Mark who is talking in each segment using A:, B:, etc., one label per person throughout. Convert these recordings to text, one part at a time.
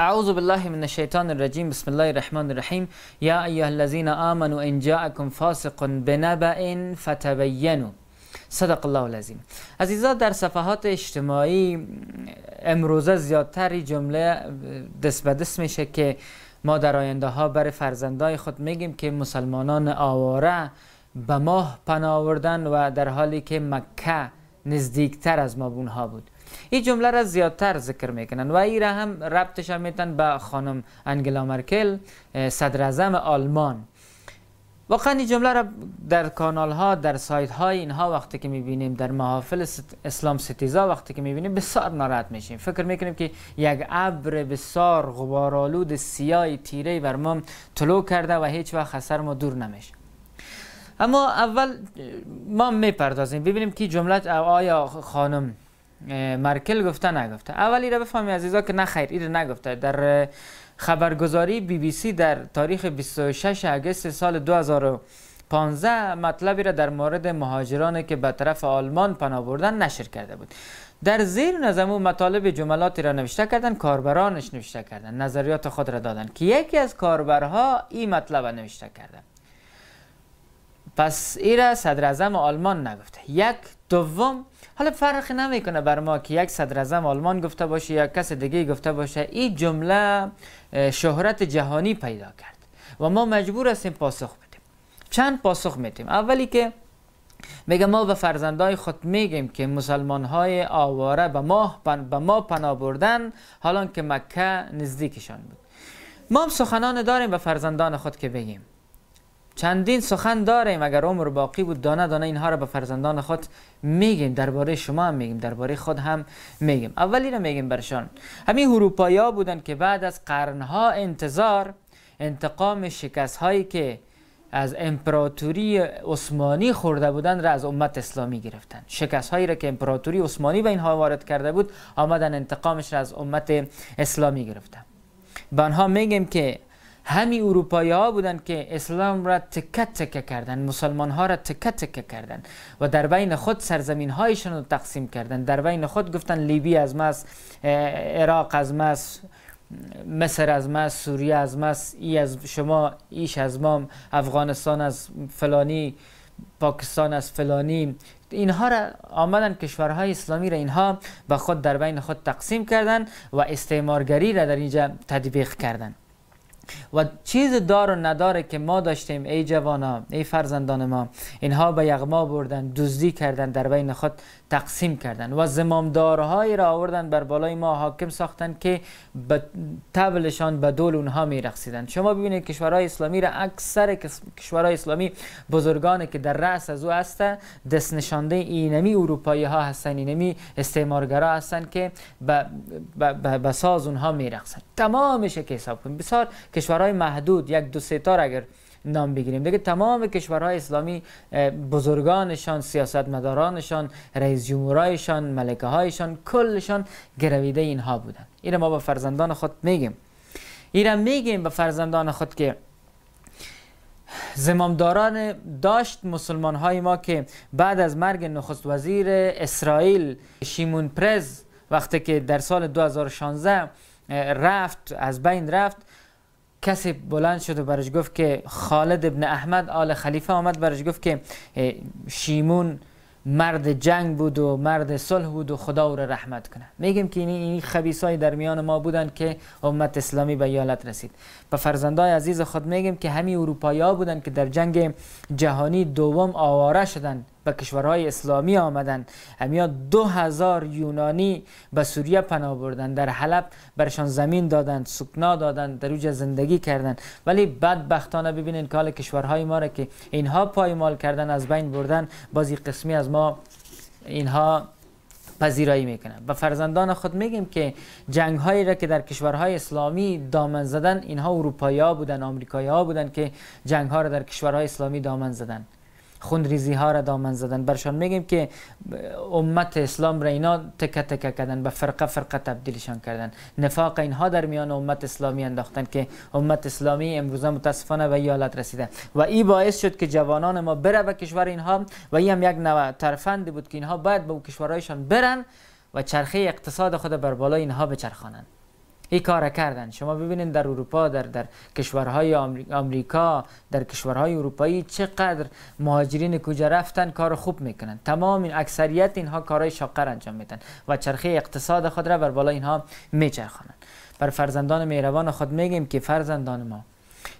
A: اعوذ بالله من الشیطان الرجیم بسم الله الرحمن الرحیم یا ایها الذین آمنوا ان جاءکم فاسق بنبأ فتبینوا صدق الله العظیم عزیزا در صفحات اجتماعی امروزه زیادتری جمله دست به دست میشه که ما در آینده ها بر فرزندای خود میگیم که مسلمانان آواره به ماه پناه و در حالی که مکه نزدیکتر از ما بونها بود این جمله را زیادتر ذکر میکنن و این را هم ربطش هم میتن به خانم انگلا مرکل صدر آلمان واقعا این جمله را در کانال ها در سایت های اینها وقتی که میبینیم در محافل اسلام ستیزا وقتی که میبینیم بسیار ناراحت میشیم فکر میکنیم که یک ابر بسیار غبارالود سیاه تیره بر ما طلوع کرده و هیچ وقت خسر ما دور نمیشه اما اول ما میپردازیم ببینیم که جمله آیا خانم مرکل گفته نگفته اولی را بفهمی عزیزا که نه خیر ایره نگفته در خبرگزاری بی بی سی در تاریخ 26 اگست سال 2015 مطلبی را در مورد مهاجرانی که به طرف آلمان پناه بردن نشر کرده بود در زیر نظم او مطالب جملاتی را نوشته کردن کاربرانش نوشته کردن نظریات خود را دادن که یکی از کاربرها این مطلب را نوشته کرده. پس ایره صدر آلمان نگفته یک دوم حالا فرق نمیکنه بر ما که یک صدر آلمان گفته باشه یا کس دیگه گفته باشه این جمله شهرت جهانی پیدا کرد و ما مجبور هستیم پاسخ بدیم چند پاسخ میدیم اولی که میگه ما به فرزندای خود میگیم که مسلمان های آواره به ما, به ما پناه بردن حالان که مکه نزدیکشان بود ما هم سخنان داریم به فرزندان خود که بگیم چندین سخن داریم اگر عمر باقی بود دانه دانه اینها را به فرزندان خود میگیم درباره شما هم میگیم درباره خود هم میگیم اولی را میگیم برشان همین هروپایا بودن که بعد از قرنها انتظار انتقام شکست هایی که از امپراتوری عثمانی خورده بودن را از امت اسلامی گرفتن شکست هایی را که امپراتوری عثمانی به اینها وارد کرده بود آمدن انتقامش را از امت اسلامی گرفتن به آنها میگیم که همین اروپایی ها بودن که اسلام را تکه تکه کردن مسلمان ها را تکه تکه کردن و در بین خود سرزمین هایشان رو تقسیم کردن در بین خود گفتن لیبی از ماست عراق از ماست مصر از ما سوریه از ما ای از شما ایش از ما افغانستان از فلانی پاکستان از فلانی اینها را آمدن کشورهای اسلامی را اینها به خود در بین خود تقسیم کردند و استعمارگری را در اینجا تدبیق کردند و چیز دار و نداره که ما داشتیم ای جوانا ای فرزندان ما اینها به یغما بردن دزدی کردن در بین خود تقسیم کردن و زمامدارهایی را آوردن بر بالای ما حاکم ساختن که به تبلشان به دول اونها میرقصیدن شما ببینید کشورهای اسلامی را اکثر کشورهای اسلامی بزرگانی که در رأس از او هسته دست نشانده اینمی اروپایی ها هستن اینمی استعمارگرا هستن که به ساز اونها میرقصن تمامش که حساب کنیم بسیار کشورهای محدود یک دو سه اگر نام بگیریم دیگه تمام کشورهای اسلامی بزرگانشان سیاستمدارانشان رئیس جمهورایشان ملکه هایشان کلشان گرویده اینها بودن این ما به فرزندان خود میگیم این میگیم به فرزندان خود که زمامداران داشت مسلمان های ما که بعد از مرگ نخست وزیر اسرائیل شیمون پرز وقتی که در سال 2016 رفت از بین رفت کسی بلند شد و برش گفت که خالد ابن احمد آل خلیفه آمد برش گفت که شیمون مرد جنگ بود و مرد صلح بود و خدا او را رحمت کنه میگیم که این این های در میان ما بودن که امت اسلامی به یالت رسید به فرزندای عزیز خود میگم که همین اروپایی ها بودن که در جنگ جهانی دوم آواره شدن به کشورهای اسلامی آمدن همیا دو هزار یونانی به سوریه پناه بردن در حلب برشان زمین دادند سکنا دادند در زندگی کردند ولی بدبختانه ببینین کال کشورهای ما را که اینها پایمال کردن از بین بردن بازی قسمی از ما اینها پذیرایی میکنن و فرزندان خود میگیم که جنگ هایی را که در کشورهای اسلامی دامن زدن اینها اروپایی ها بودن آمریکایی ها بودن که جنگ ها را در کشورهای اسلامی دامن زدن خونریزی ها را دامن زدن برشان میگیم که امت اسلام را اینا تکه تکه کردن به فرقه فرقه تبدیلشان کردن نفاق اینها در میان امت اسلامی انداختن که امت اسلامی امروزه متاسفانه به حالت رسیده و ای باعث شد که جوانان ما بره به کشور اینها و این هم یک نوع ترفندی بود که اینها باید به کشورهایشان برن و چرخه اقتصاد خود بر بالای اینها بچرخانند این کار کردن شما ببینید در اروپا در در کشورهای آمریکا در کشورهای اروپایی چقدر مهاجرین کجا رفتن کار خوب میکنن تمام این اکثریت اینها کارهای شاقر انجام میدن و چرخه اقتصاد خود را بر بالا اینها میچرخانن بر فرزندان مهربان خود میگیم که فرزندان ما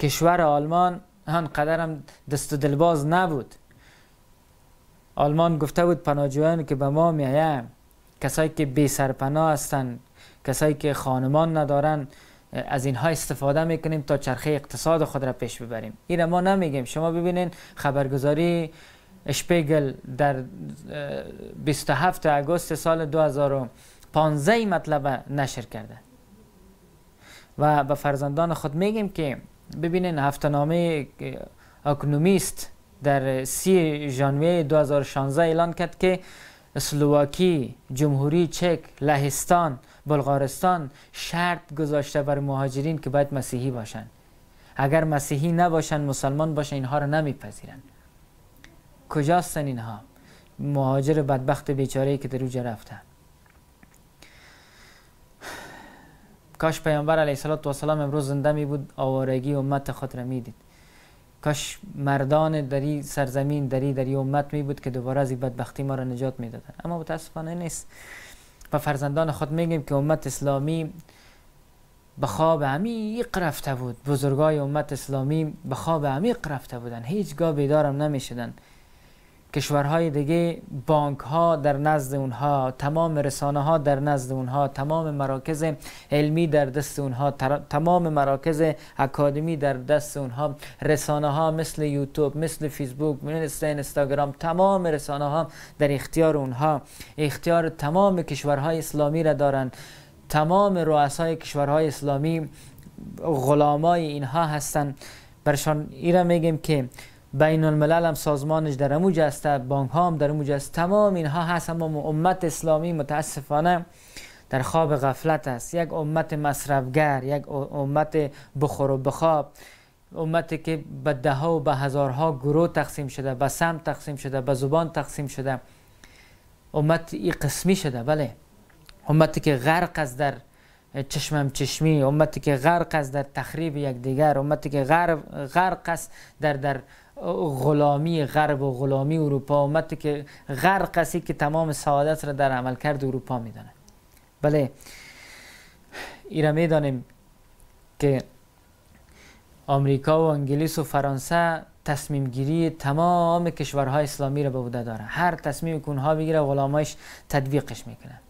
A: کشور آلمان آنقدر هم دست و دلباز نبود آلمان گفته بود پناجوان که به ما میایم کسایی که بی سرپناه هستند کسایی که خانمان ندارن از اینها استفاده میکنیم تا چرخه اقتصاد خود را پیش ببریم این ما نمیگیم شما ببینین خبرگزاری اشپیگل در 27 اگست سال 2015 مطلب نشر کرده و به فرزندان خود میگیم که ببینین نامه اکنومیست در سی ژانویه 2016 اعلان کرد که اسلواکی، جمهوری چک، لهستان، بلغارستان شرط گذاشته بر مهاجرین که باید مسیحی باشن اگر مسیحی نباشن مسلمان باشن اینها رو نمیپذیرن کجاستن اینها مهاجر بدبخت بیچاره که در اوجه رفته کاش پیامبر علیه السلام امروز زنده می بود آوارگی امت خود را میدید کاش مردان دری سرزمین دری دری امت می بود که دوباره از بدبختی ما را نجات میدادن اما متاسفانه نیست و فرزندان خود میگیم که امت اسلامی به خواب عمیق رفته بود بزرگای امت اسلامی به خواب عمیق رفته بودن هیچگاه بیدارم نمیشدن کشورهای دیگه بانک ها در نزد اونها تمام رسانه ها در نزد اونها تمام مراکز علمی در دست اونها تمام مراکز اکادمی در دست اونها رسانه ها مثل یوتیوب مثل فیسبوک مثل اینستاگرام تمام رسانه ها در اختیار اونها اختیار تمام کشورهای اسلامی را دارند تمام رؤسای کشورهای اسلامی غلامای اینها هستند برشان را میگیم که بین الملل هم سازمانش در اموج است بانک ها هم در اموج است تمام اینها هستم اما امت اسلامی متاسفانه در خواب غفلت است یک امت مصرفگر یک امت بخور و بخواب امتی که به ده ها و به هزارها گروه تقسیم شده به سم تقسیم شده به زبان تقسیم شده امت ای قسمی شده بله امتی که غرق است در چشمم چشمی امتی که غرق است در تخریب یک دیگر امتی که غرق است در در غلامی غرب و غلامی اروپا اومد که غرق قصی که تمام سعادت را در عمل کرد اروپا میدانه بله را میدانیم که آمریکا و انگلیس و فرانسه تصمیم گیری تمام کشورهای اسلامی را به عهده داره هر تصمیم که اونها بگیره غلامایش تدویقش میکنه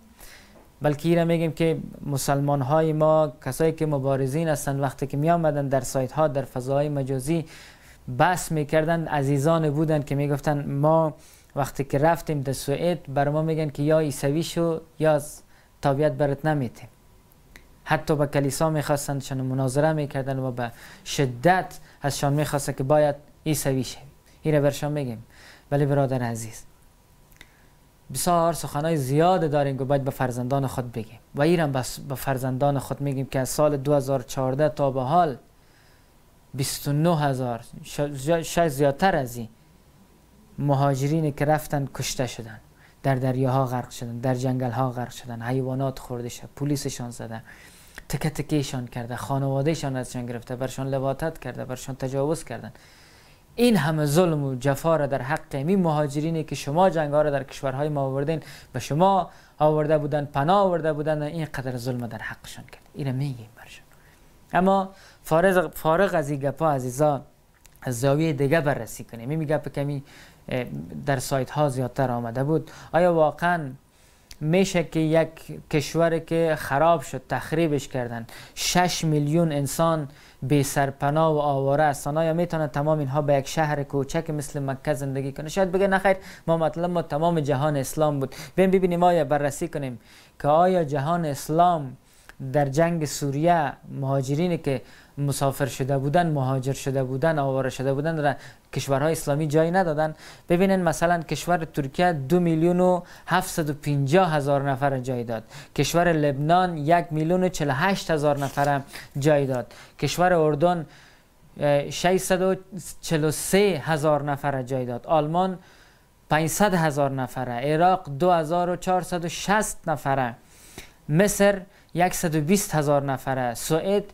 A: بلکه ایره میگیم که مسلمان های ما کسایی که مبارزین هستند وقتی که میامدن در سایت ها در فضای مجازی بس میکردن عزیزان بودند که میگفتن ما وقتی که رفتیم در سوئد بر ما میگن که یا ایسوی شو یا طبیعت تابعیت برات نمیتیم حتی به کلیسا میخواستن شان مناظره میکردن و به شدت ازشان میخواستن که باید ایسوی شه این رو برشان میگیم ولی برادر عزیز بسیار سخنهای زیاد داریم که باید به فرزندان خود بگیم و ایران به فرزندان خود میگیم که از سال 2014 تا به حال 29 هزار شاید زیادتر از این مهاجرین که رفتن کشته شدن در دریاها غرق شدن در جنگل ها غرق شدن حیوانات خورده شد پلیسشان زدن تکه خانواده کرده خانوادهشان ازشان گرفته برشان لباتت کرده برشان تجاوز کردند این همه ظلم و جفا را در حق این مهاجرینی که شما جنگ ها را در کشورهای ما آوردین به شما آورده بودن پناه آورده بودن قدر ظلم در حقشان کرد این میگیم برشان اما فارغ, فارغ از این گپا عزیزا از زاویه دیگه بررسی کنیم این گپ کمی در سایت ها زیادتر آمده بود آیا واقعا میشه که یک کشور که خراب شد تخریبش کردن 6 میلیون انسان بی سرپناه و آواره هستن آیا میتونه تمام اینها به یک شهر کوچک مثل مکه زندگی کنه شاید بگه نخیر ما مطلب ما تمام جهان اسلام بود بیم ببینیم آیا بررسی کنیم که آیا جهان اسلام در جنگ سوریه مهاجرینی که مسافر شده بودن مهاجر شده بودن آواره شده بودن در کشورهای اسلامی جای ندادن ببینن مثلا کشور ترکیه دو میلیون و و هزار نفر جای داد کشور لبنان یک میلیون و هشت هزار نفر جای داد کشور اردن سه هزار نفر جای داد آلمان 500 هزار نفره عراق 2460 نفره مصر 120 هزار نفره سوئد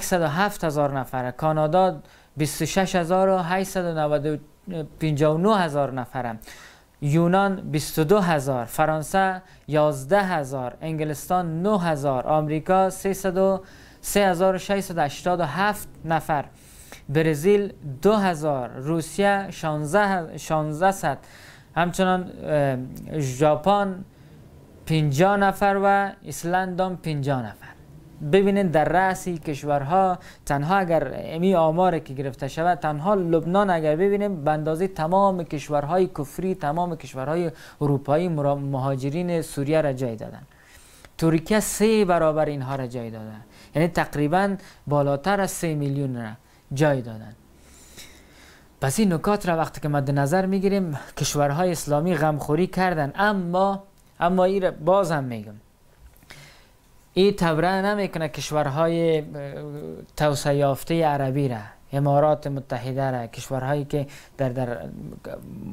A: 107 هزار نفره کانادا 26859 هزار نفره یونان 22 هزار فرانسه 11 هزار انگلستان 9 هزار آمریکا 3687 نفر برزیل هزار، روسیه 16 16 همچنان ژاپن پینجا نفر و ایسلند هم پینجا نفر ببینید در رأسی کشورها تنها اگر امی آمار که گرفته شود تنها لبنان اگر ببینیم به تمام کشورهای کفری تمام کشورهای اروپایی مهاجرین سوریه را جای دادن ترکیه سه برابر اینها را جای دادن یعنی تقریبا بالاتر از سه میلیون را جای دادن پس این نکات را وقتی که مد نظر میگیریم کشورهای اسلامی غمخوری کردن اما اما این باز هم میگم این تبره نمیکنه کشورهای توسعه یافته عربی را امارات متحده را کشورهایی که در, در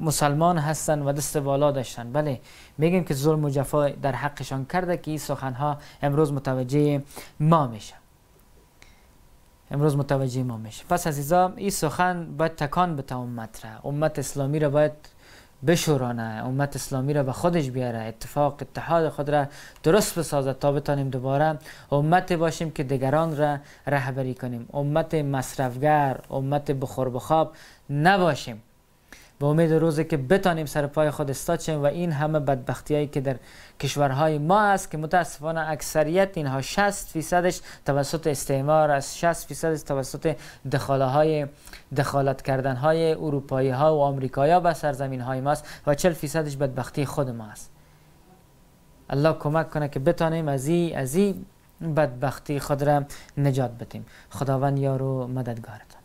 A: مسلمان هستن و دست بالا داشتن بله میگیم که ظلم و جفا در حقشان کرده که این سخنها امروز متوجه ما میشه امروز متوجه ما میشه پس عزیزا این سخن باید تکان به امت را امت اسلامی را باید بشورانه امت اسلامی را به خودش بیاره اتفاق اتحاد خود را درست بسازد تا بتانیم دوباره امت باشیم که دیگران را رهبری کنیم امت مصرفگر امت بخور بخواب نباشیم به امید روزی که بتانیم سر پای خود استاد و این همه بدبختی هایی که در کشورهای ما است که متاسفانه اکثریت اینها 60 فیصدش توسط استعمار از 60 فیصدش توسط دخاله های دخالت کردن های اروپایی ها و آمریکایی ها به سرزمین های ماست و 40 فیصدش بدبختی خود ما است الله کمک کنه که بتانیم از این از ای بدبختی خود را نجات بتیم خداوند یارو و مددگارتان